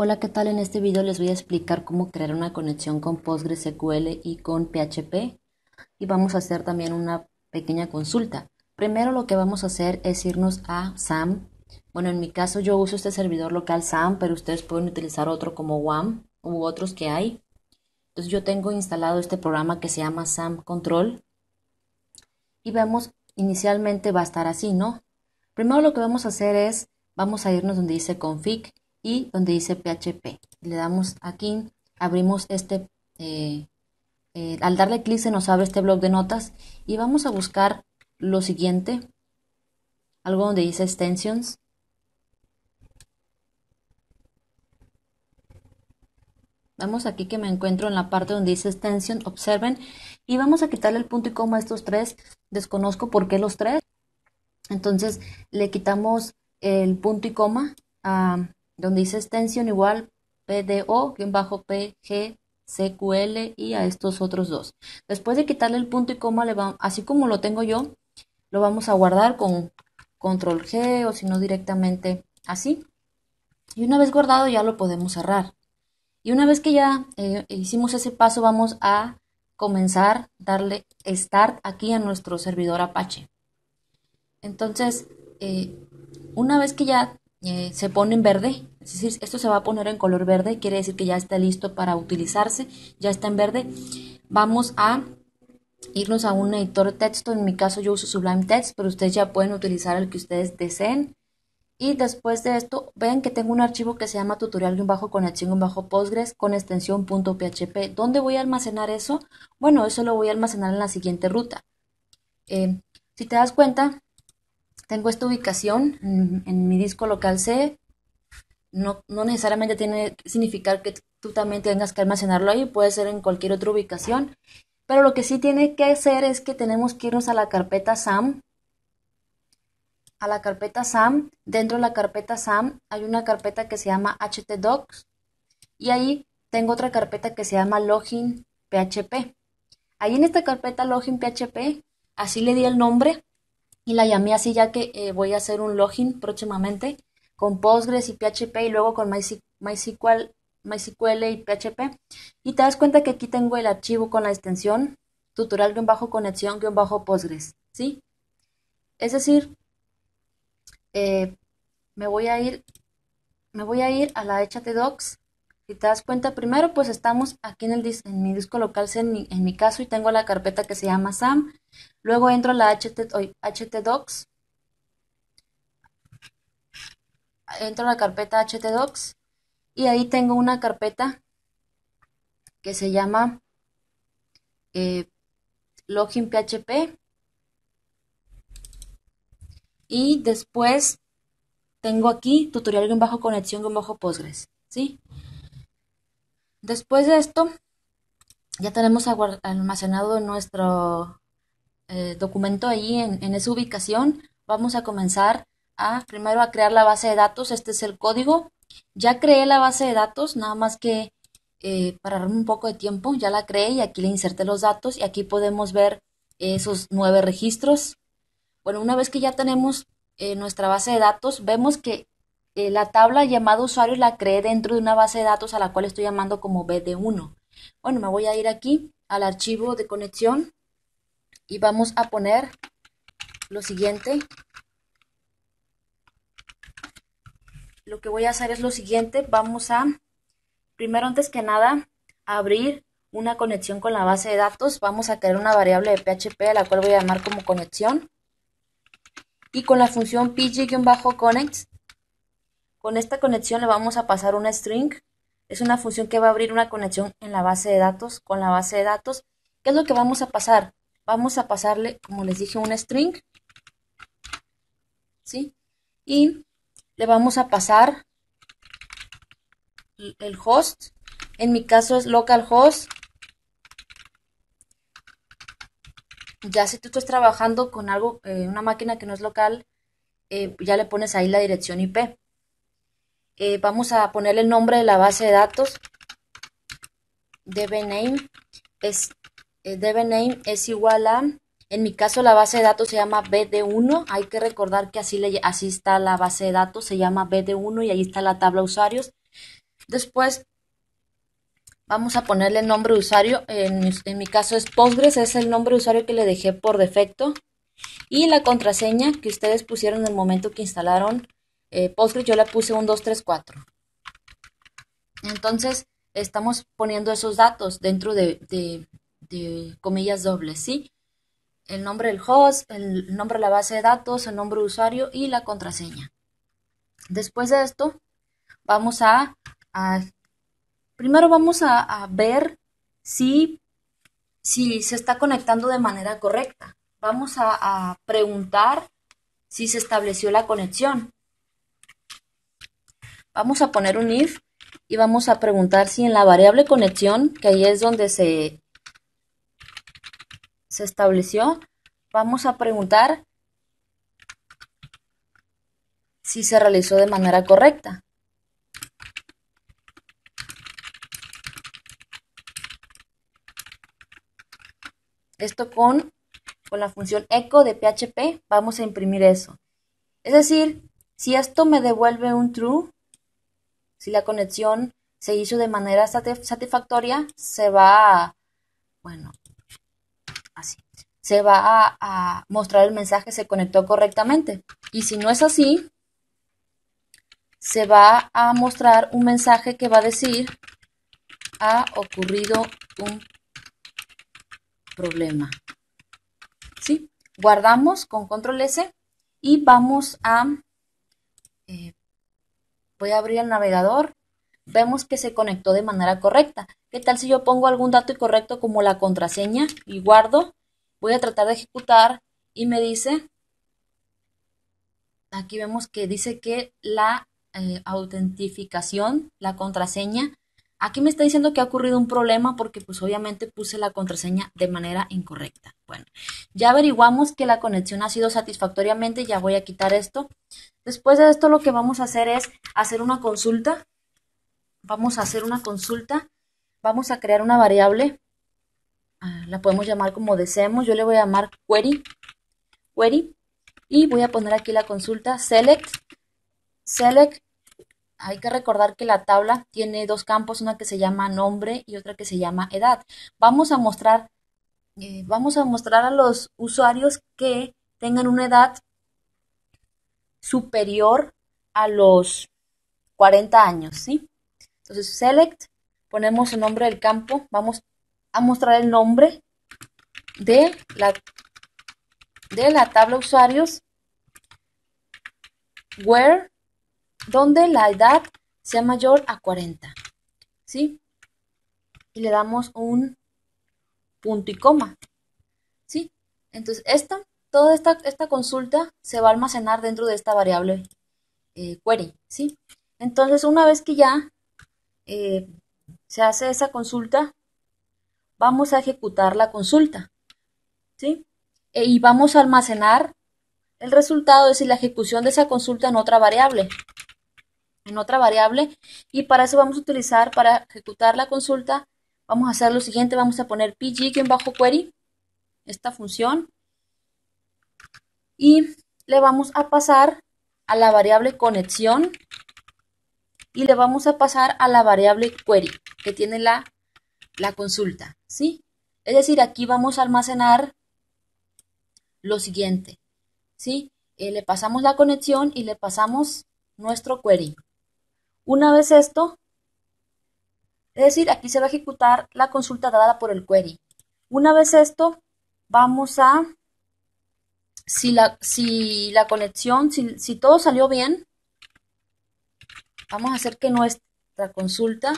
Hola, ¿qué tal? En este video les voy a explicar cómo crear una conexión con PostgreSQL y con PHP y vamos a hacer también una pequeña consulta. Primero lo que vamos a hacer es irnos a SAM. Bueno, en mi caso yo uso este servidor local SAM, pero ustedes pueden utilizar otro como WAM u otros que hay. Entonces yo tengo instalado este programa que se llama SAM Control y vemos inicialmente va a estar así, ¿no? Primero lo que vamos a hacer es, vamos a irnos donde dice config y donde dice PHP. Le damos aquí, abrimos este, eh, eh, al darle clic se nos abre este blog de notas y vamos a buscar lo siguiente, algo donde dice extensions. Vamos aquí que me encuentro en la parte donde dice extension, observen, y vamos a quitarle el punto y coma a estos tres. Desconozco por qué los tres. Entonces le quitamos el punto y coma a, donde dice extensión igual PDO-PGCQL y a estos otros dos. Después de quitarle el punto y coma, así como lo tengo yo, lo vamos a guardar con control G o si no directamente así. Y una vez guardado ya lo podemos cerrar. Y una vez que ya eh, hicimos ese paso, vamos a comenzar, darle start aquí a nuestro servidor Apache. Entonces, eh, una vez que ya eh, se pone en verde, es decir, esto se va a poner en color verde, quiere decir que ya está listo para utilizarse, ya está en verde. Vamos a irnos a un editor de texto, en mi caso yo uso Sublime Text, pero ustedes ya pueden utilizar el que ustedes deseen. Y después de esto, ven que tengo un archivo que se llama tutorial-conexión-postgres de un bajo con extensión .php. ¿Dónde voy a almacenar eso? Bueno, eso lo voy a almacenar en la siguiente ruta. Eh, si te das cuenta, tengo esta ubicación en, mi disco local C. No, necesariamente tiene que significar que tú también tengas que almacenarlo ahí, puede ser en cualquier otra ubicación. Pero lo que sí tiene que hacer es que tenemos que irnos a la carpeta SAM. A la carpeta SAM. Dentro de la carpeta SAM hay una carpeta que se llama htdocs. Y ahí tengo otra carpeta que se llama login php. Ahí en esta carpeta login php, así le di el nombre, y la llamé así ya que eh, voy a hacer un login próximamente con Postgres y PHP y luego con MySQL, MySQL, y PHP. Y te das cuenta que aquí tengo el archivo con la extensión tutorial-conexión-postgres, ¿sí? Es decir, eh, me voy a ir me voy a ir a la htdocs. Docs. Si te das cuenta, primero pues estamos aquí en, el, en mi disco local, en mi, en mi caso, y tengo la carpeta que se llama SAM. Luego entro a la ht, htdocs. Entro a la carpeta htdocs y ahí tengo una carpeta que se llama eh, login php y después tengo aquí tutorial en bajo conexión en bajo postgres ¿sí? después de esto ya tenemos almacenado nuestro eh, documento ahí en, esa ubicación, vamos a comenzar a primero a crear la base de datos. Este es el código. Ya creé la base de datos, nada más que eh, para un poco de tiempo, ya la creé y aquí le inserté los datos y aquí podemos ver esos nueve registros. Bueno, una vez que ya tenemos eh, nuestra base de datos, vemos que la tabla llamada usuario la creé dentro de una base de datos a la cual estoy llamando como BD1. Bueno, me voy a ir aquí al archivo de conexión y vamos a poner lo siguiente. Lo que voy a hacer es lo siguiente, vamos a, primero antes que nada, abrir una conexión con la base de datos. Vamos a crear una variable de PHP, a la cual voy a llamar como conexión. Y con la función pg-connect, con esta conexión le vamos a pasar una string. Es una función que va a abrir una conexión en la base de datos, con la base de datos. ¿Qué es lo que vamos a pasar? vamos a pasarle, como les dije, un string, ¿sí? Y le vamos a pasar el host, en mi caso es localhost. Ya si tú estás trabajando con algo, eh, una máquina que no es local, eh, ya le pones ahí la dirección IP. Eh, vamos a ponerle el nombre de la base de datos, dbname, es eh, Debename es igual a, en mi caso la base de datos se llama bd1, hay que recordar que así, le, así está la base de datos, se llama bd1 y ahí está la tabla usuarios. Después vamos a ponerle nombre de usuario, en, mi caso es Postgres, es el nombre de usuario que le dejé por defecto. Y la contraseña que ustedes pusieron en el momento que instalaron eh, Postgres, yo le puse un 234. Entonces, estamos poniendo esos datos dentro de, de comillas dobles, ¿sí? El nombre del host, el nombre de la base de datos, el nombre de usuario y la contraseña. Después de esto, vamos a, primero vamos a, ver si, si, se está conectando de manera correcta. Vamos a, a preguntar si se estableció la conexión. Vamos a poner un if y vamos a preguntar si en la variable conexión, que ahí es donde se se estableció, vamos a preguntar si se realizó de manera correcta. Esto con, con la función echo de PHP vamos a imprimir eso. Es decir, si esto me devuelve un true, si la conexión se hizo de manera satisfactoria, se va a, bueno, se va a, mostrar el mensaje se conectó correctamente. Y si no es así, se va a mostrar un mensaje que va a decir ha ocurrido un problema. ¿Sí? Guardamos con control S y vamos a... Eh, voy a abrir el navegador. Vemos que se conectó de manera correcta. ¿Qué tal si yo pongo algún dato incorrecto como la contraseña y guardo? voy a tratar de ejecutar y me dice, aquí vemos que dice que la eh, autentificación, la contraseña, aquí me está diciendo que ha ocurrido un problema porque pues obviamente puse la contraseña de manera incorrecta. Bueno, ya averiguamos que la conexión ha sido satisfactoriamente, ya voy a quitar esto. Después de esto lo que vamos a hacer es hacer una consulta. Vamos a hacer una consulta. Vamos a crear una variable Ah, la podemos llamar como deseemos. Yo le voy a llamar query, query y voy a poner aquí la consulta select, select. Hay que recordar que la tabla tiene dos campos, una que se llama nombre y otra que se llama edad. Vamos a mostrar, eh, vamos a mostrar a los usuarios que tengan una edad superior a los 40 años, ¿sí? Entonces, select, ponemos el nombre del campo, vamos a mostrar el nombre de la, de la tabla usuarios where donde la edad sea mayor a 40. ¿Sí? Y le damos un punto y coma. ¿Sí? Entonces, esta, toda esta, consulta se va a almacenar dentro de esta variable eh, query. ¿Sí? Entonces, una vez que ya eh, se hace esa consulta, vamos a ejecutar la consulta. ¿sí? E, y vamos a almacenar el resultado, es decir, la ejecución de esa consulta en otra variable. En otra variable. Y para eso vamos a utilizar, para ejecutar la consulta, vamos a hacer lo siguiente. Vamos a poner pg-query, esta función. Y le vamos a pasar a la variable conexión y le vamos a pasar a la variable query que tiene la la consulta, ¿sí? Es decir, aquí vamos a almacenar lo siguiente, ¿sí? Eh, le pasamos la conexión y le pasamos nuestro query. Una vez esto, es decir, aquí se va a ejecutar la consulta dada por el query. Una vez esto, vamos a, si la, si la conexión, si, si todo salió bien, vamos a hacer que nuestra consulta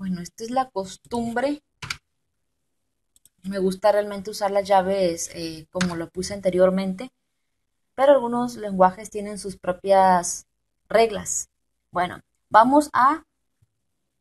bueno, esta es la costumbre. Me gusta realmente usar las llaves eh, como lo puse anteriormente, pero algunos lenguajes tienen sus propias reglas. Bueno, vamos a...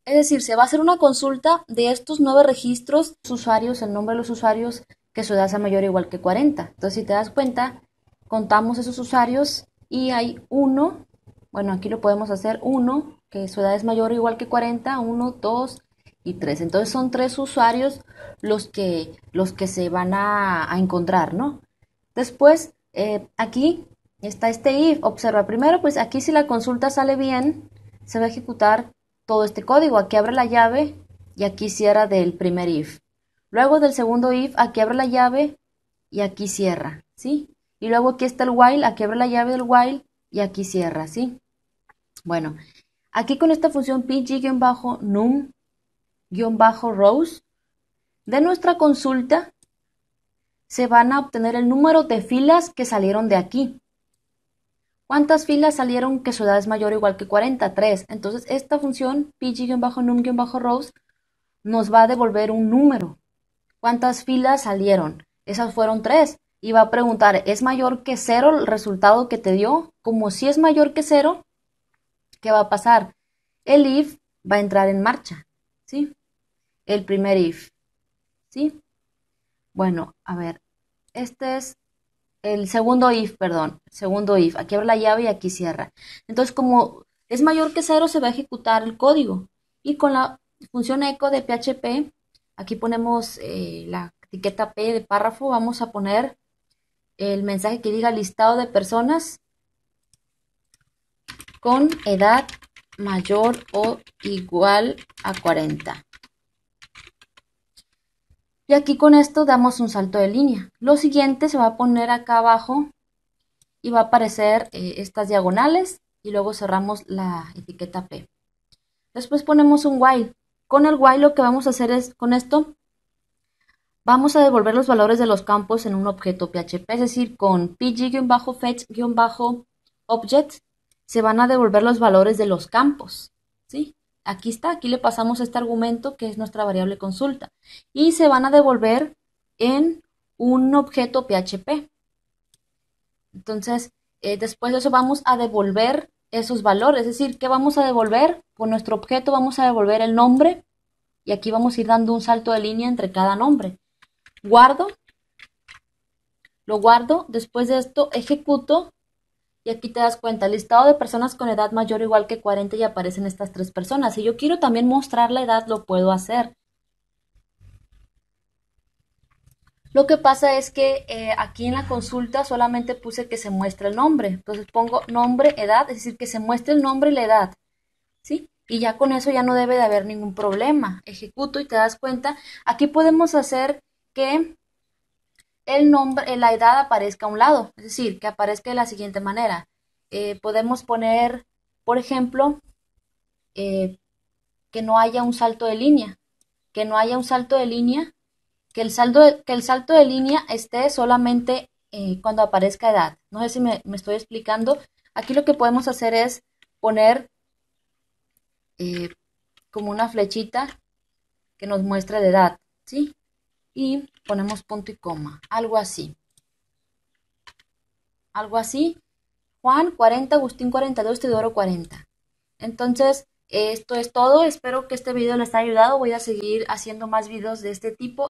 Es decir, se va a hacer una consulta de estos nueve registros, usuarios, el nombre de los usuarios, que su edad sea mayor o igual que 40. Entonces, si te das cuenta, contamos esos usuarios y hay uno, bueno, aquí lo podemos hacer, uno, que su edad es mayor o igual que 40, 1, 2 y 3. Entonces son tres usuarios los que, los que se van a, encontrar, ¿no? Después, eh, aquí está este if. Observa, primero, pues aquí si la consulta sale bien, se va a ejecutar todo este código. Aquí abre la llave y aquí cierra del primer if. Luego del segundo if, aquí abre la llave y aquí cierra, ¿sí? Y luego aquí está el while, aquí abre la llave del while y aquí cierra, ¿sí? Bueno, Aquí con esta función pg num rose, de nuestra consulta se van a obtener el número de filas que salieron de aquí. ¿Cuántas filas salieron que su edad es mayor o igual que 43? Entonces esta función pg num rose nos va a devolver un número. ¿Cuántas filas salieron? Esas fueron tres. Y va a preguntar, ¿es mayor que cero el resultado que te dio? Como si es mayor que cero, ¿qué va a pasar? El if va a entrar en marcha, ¿sí? El primer if, ¿sí? Bueno, a ver, este es el segundo if, perdón, segundo if. Aquí abre la llave y aquí cierra. Entonces, como es mayor que cero, se va a ejecutar el código. Y con la función echo de PHP, aquí ponemos eh, la etiqueta P de párrafo, vamos a poner el mensaje que diga listado de personas con edad mayor o igual a 40. Y aquí con esto damos un salto de línea. Lo siguiente se va a poner acá abajo y va a aparecer eh, estas diagonales y luego cerramos la etiqueta P. Después ponemos un while. Con el while lo que vamos a hacer es, con esto, vamos a devolver los valores de los campos en un objeto PHP, es decir, con pg-fetch-object se van a devolver los valores de los campos. ¿sí? Aquí está, aquí le pasamos este argumento que es nuestra variable consulta. Y se van a devolver en un objeto PHP. Entonces, eh, después de eso vamos a devolver esos valores. Es decir, ¿qué vamos a devolver? Con nuestro objeto vamos a devolver el nombre. Y aquí vamos a ir dando un salto de línea entre cada nombre. Guardo. Lo guardo. Después de esto, ejecuto y aquí te das cuenta, el listado de personas con edad mayor o igual que 40 y aparecen estas tres personas. Si yo quiero también mostrar la edad, lo puedo hacer. Lo que pasa es que eh, aquí en la consulta solamente puse que se muestre el nombre. Entonces pongo nombre, edad, es decir, que se muestre el nombre y la edad. ¿Sí? Y ya con eso ya no debe de haber ningún problema. Ejecuto y te das cuenta. Aquí podemos hacer que el nombre, eh, la edad aparezca a un lado, es decir, que aparezca de la siguiente manera. Eh, podemos poner, por ejemplo, eh, que no haya un salto de línea, que no haya un salto de línea, que el, que el salto de línea esté solamente cuando aparezca edad. No sé si me, estoy explicando. Aquí lo que podemos hacer es poner como una flechita que nos muestre la edad, ¿sí? y ponemos punto y coma, algo así. Algo así. Juan 40, Agustín 42, Teodoro 40. Entonces, esto es todo. Espero que este video les haya ayudado. Voy a seguir haciendo más videos de este tipo.